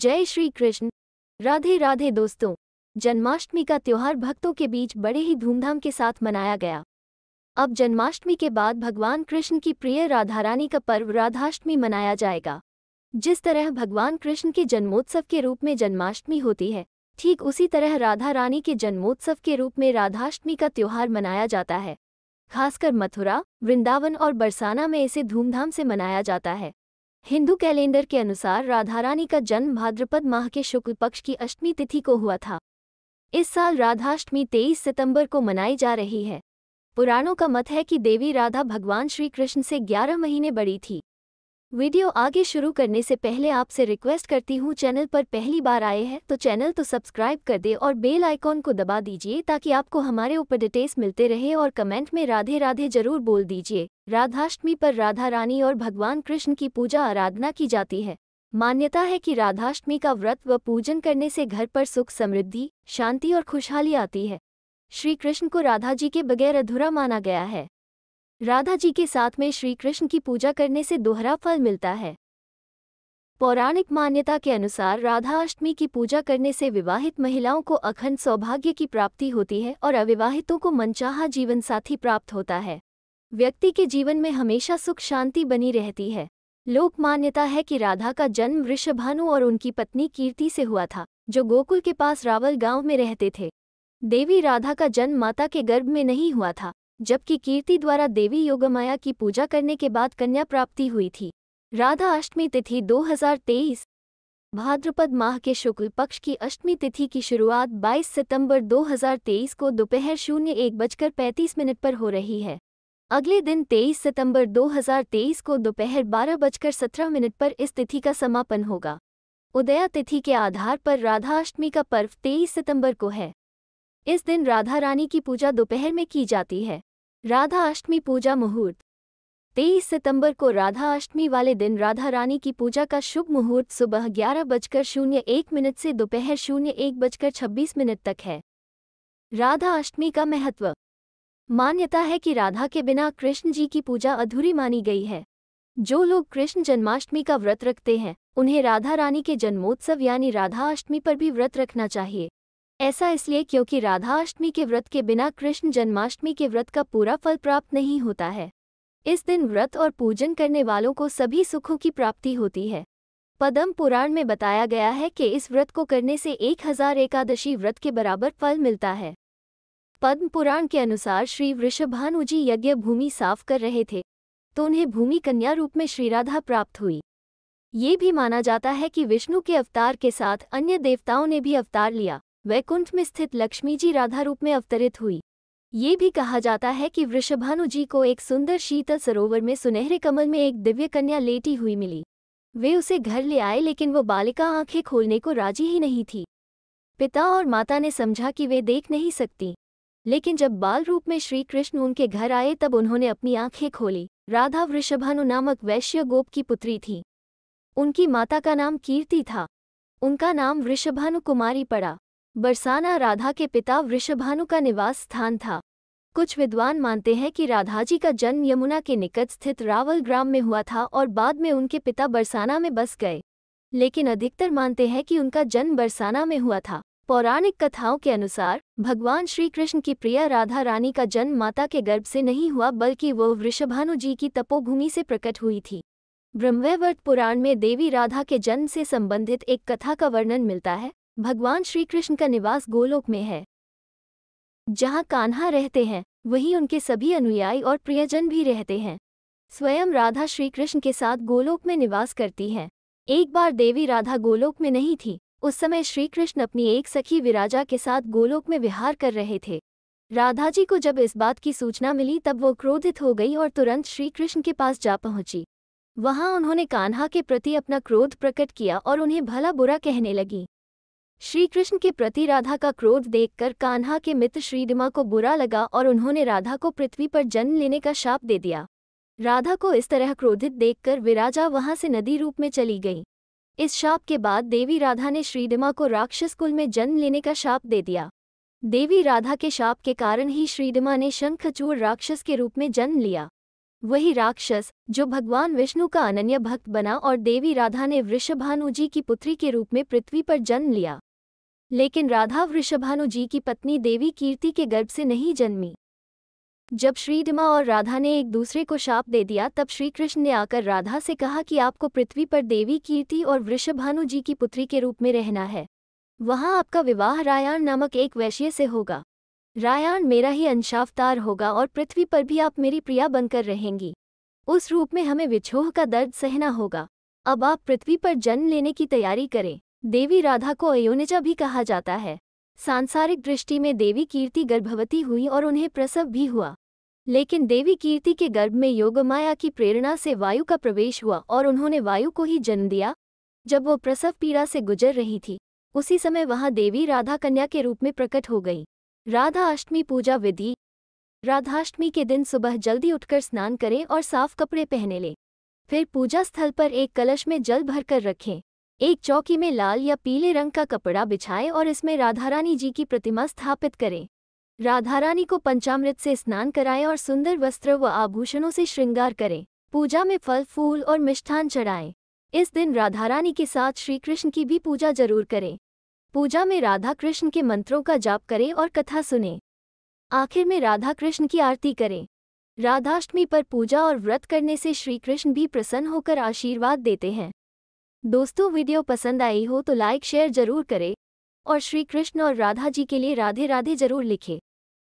जय श्री कृष्ण राधे राधे दोस्तों जन्माष्टमी का त्यौहार भक्तों के बीच बड़े ही धूमधाम के साथ मनाया गया अब जन्माष्टमी के बाद भगवान कृष्ण की प्रिय राधारानी का पर्व राधाष्टमी मनाया जाएगा जिस तरह भगवान कृष्ण के जन्मोत्सव के रूप में जन्माष्टमी होती है ठीक उसी तरह राधा रानी के जन्मोत्सव के रूप में राधाष्टमी का त्यौहार मनाया जाता है खासकर मथुरा वृंदावन और बरसाना में इसे धूमधाम से मनाया जाता है हिंदू कैलेंडर के अनुसार राधा रानी का जन्म भाद्रपद माह के शुक्ल पक्ष की अष्टमी तिथि को हुआ था इस साल राधाष्टमी तेईस सितंबर को मनाई जा रही है पुराणों का मत है कि देवी राधा भगवान श्रीकृष्ण से ग्यारह महीने बड़ी थी वीडियो आगे शुरू करने से पहले आपसे रिक्वेस्ट करती हूँ चैनल पर पहली बार आए हैं तो चैनल तो सब्सक्राइब कर दे और बेल आइकॉन को दबा दीजिए ताकि आपको हमारे ऊपर डिटेल्स मिलते रहे और कमेंट में राधे राधे जरूर बोल दीजिए राधाष्टमी पर राधा रानी और भगवान कृष्ण की पूजा आराधना की जाती है मान्यता है कि राधाष्टमी का व्रत व पूजन करने से घर पर सुख समृद्धि शांति और खुशहाली आती है श्री कृष्ण को राधा जी के बगैर अधूरा माना गया है राधा जी के साथ में श्री कृष्ण की पूजा करने से दोहरा फल मिलता है पौराणिक मान्यता के अनुसार राधाअष्टमी की पूजा करने से विवाहित महिलाओं को अखंड सौभाग्य की प्राप्ति होती है और अविवाहितों को मनचाहा जीवन साथी प्राप्त होता है व्यक्ति के जीवन में हमेशा सुख शांति बनी रहती है लोक मान्यता है कि राधा का जन्म वृषभानु और उनकी पत्नी कीर्ति से हुआ था जो गोकुल के पास रावल गांव में रहते थे देवी राधा का जन्म माता के गर्भ में नहीं हुआ था जबकि कीर्ति द्वारा देवी योगमाया की पूजा करने के बाद कन्या प्राप्ति हुई थी राधा अष्टमी तिथि 2023 भाद्रपद माह के शुक्ल पक्ष की अष्टमी तिथि की शुरुआत 22 सितंबर 2023 को दोपहर शून्य एक बजकर पैंतीस मिनट पर हो रही है अगले दिन 23 सितंबर 2023 को दोपहर बारह बजकर सत्रह मिनट पर इस तिथि का समापन होगा उदया तिथि के आधार पर राधाअष्टमी का पर्व 23 सितंबर को है इस दिन राधा रानी की पूजा दोपहर में की जाती है राधा अष्टमी पूजा मुहूर्त 23 सितंबर को राधा अष्टमी वाले दिन राधा रानी की पूजा का शुभ मुहूर्त सुबह ग्यारह बजकर शून्य एक मिनट से दोपहर शून्य एक बजकर छब्बीस मिनट तक है राधा अष्टमी का महत्व मान्यता है कि राधा के बिना कृष्ण जी की पूजा अधूरी मानी गई है जो लोग कृष्ण जन्माष्टमी का व्रत रखते हैं उन्हें राधा रानी के जन्मोत्सव यानी राधा अष्टमी पर भी व्रत रखना चाहिए ऐसा इसलिए क्योंकि राधाअष्टमी के व्रत के बिना कृष्ण जन्माष्टमी के व्रत का पूरा फल प्राप्त नहीं होता है इस दिन व्रत और पूजन करने वालों को सभी सुखों की प्राप्ति होती है पदम पुराण में बताया गया है कि इस व्रत को करने से एक हजार एकादशी व्रत के बराबर फल मिलता है पद्म पुराण के अनुसार श्री वृषभानुजी यज्ञ भूमि साफ कर रहे थे तो उन्हें भूमि कन्या रूप में श्रीराधा प्राप्त हुई ये भी माना जाता है कि विष्णु के अवतार के साथ अन्य देवताओं ने भी अवतार लिया वैकुंठ में स्थित लक्ष्मी जी राधा रूप में अवतरित हुई ये भी कहा जाता है कि वृषभानु जी को एक सुंदर शीतल सरोवर में सुनहरे कमल में एक दिव्य कन्या लेटी हुई मिली वे उसे घर ले आए लेकिन वो बालिका आंखें खोलने को राजी ही नहीं थी पिता और माता ने समझा कि वे देख नहीं सकती लेकिन जब बाल रूप में श्री कृष्ण उनके घर आए तब उन्होंने अपनी आंखें खोली राधा वृषभानु नामक वैश्य गोप की पुत्री थी उनकी माता का नाम कीर्ति था उनका नाम वृषभानु कुमारी पड़ा बरसाना राधा के पिता वृषभानु का निवास स्थान था कुछ विद्वान मानते हैं कि राधाजी का जन्म यमुना के निकट स्थित रावल ग्राम में हुआ था और बाद में उनके पिता बरसाना में बस गए लेकिन अधिकतर मानते हैं कि उनका जन्म बरसाना में हुआ था पौराणिक कथाओं के अनुसार भगवान श्रीकृष्ण की प्रिया राधा रानी का जन्म माता के गर्भ से नहीं हुआ बल्कि वह वृषभानु जी की तपोभूमि से प्रकट हुई थी ब्रह्मवर्त पुराण में देवी राधा के जन्म से संबंधित एक कथा का वर्णन मिलता है भगवान श्री कृष्ण का निवास गोलोक में है जहाँ कान्हा रहते हैं वहीं उनके सभी अनुयायी और प्रियजन भी रहते हैं स्वयं राधा श्री कृष्ण के साथ गोलोक में निवास करती हैं एक बार देवी राधा गोलोक में नहीं थी उस समय श्री कृष्ण अपनी एक सखी विराजा के साथ गोलोक में विहार कर रहे थे राधा जी को जब इस बात की सूचना मिली तब वो क्रोधित हो गई और तुरंत श्रीकृष्ण के पास जा पहुंची वहां उन्होंने कान्हा के प्रति अपना क्रोध प्रकट किया और उन्हें भला बुरा कहने लगी श्रीकृष्ण के प्रति राधा का क्रोध देखकर कान्हा के मित्र श्रीडिमा को बुरा लगा और उन्होंने राधा को पृथ्वी पर जन्म लेने का शाप दे दिया राधा को इस तरह क्रोधित देखकर विराजा वहां से नदी रूप में चली गई इस शाप के बाद देवी राधा ने श्रीडिमा को राक्षस कुल में जन्म लेने का शाप दे दिया देवी राधा के शाप के कारण ही श्रीडिमा ने शंखचूर राक्षस के रूप में जन्म लिया वही राक्षस जो भगवान विष्णु का अनन्य भक्त बना और देवी राधा ने वृषभानुजी की पुत्री के रूप में पृथ्वी पर जन्म लिया लेकिन राधा वृषभानु जी की पत्नी देवी कीर्ति के गर्भ से नहीं जन्मी जब श्रीडिमा और राधा ने एक दूसरे को शाप दे दिया तब श्रीकृष्ण ने आकर राधा से कहा कि आपको पृथ्वी पर देवी कीर्ति और वृषभानु जी की पुत्री के रूप में रहना है वहाँ आपका विवाह रायण नामक एक वैश्य से होगा रायण मेरा ही अंशावतार होगा और पृथ्वी पर भी आप मेरी प्रिया बनकर रहेंगी उस रूप में हमें विछोह का दर्द सहना होगा अब आप पृथ्वी पर जन्म लेने की तैयारी करें देवी राधा को अयोनिजा भी कहा जाता है सांसारिक दृष्टि में देवी कीर्ति गर्भवती हुई और उन्हें प्रसव भी हुआ लेकिन देवी कीर्ति के गर्भ में योगमाया की प्रेरणा से वायु का प्रवेश हुआ और उन्होंने वायु को ही जन्म दिया जब वो प्रसव पीड़ा से गुजर रही थी उसी समय वहाँ देवी राधा कन्या के रूप में प्रकट हो गई राधा अष्टमी पूजा विधि राधाष्टमी के दिन सुबह जल्दी उठकर स्नान करें और साफ कपड़े पहने लें फिर पूजा स्थल पर एक कलश में जल भरकर रखें एक चौकी में लाल या पीले रंग का कपड़ा बिछाएं और इसमें राधारानी जी की प्रतिमा स्थापित करें राधारानी को पंचामृत से स्नान कराएं और सुंदर वस्त्र व आभूषणों से श्रृंगार करें पूजा में फल फूल और मिष्ठान चढ़ाएं इस दिन राधारानी के साथ श्री कृष्ण की भी पूजा जरूर करें पूजा में राधा कृष्ण के मंत्रों का जाप करें और कथा सुने आखिर में राधा कृष्ण की आरती करें राधाष्टमी पर पूजा और व्रत करने से श्रीकृष्ण भी प्रसन्न होकर आशीर्वाद देते हैं दोस्तों वीडियो पसंद आई हो तो लाइक शेयर जरूर करें और श्री कृष्ण और राधा जी के लिए राधे राधे जरूर लिखें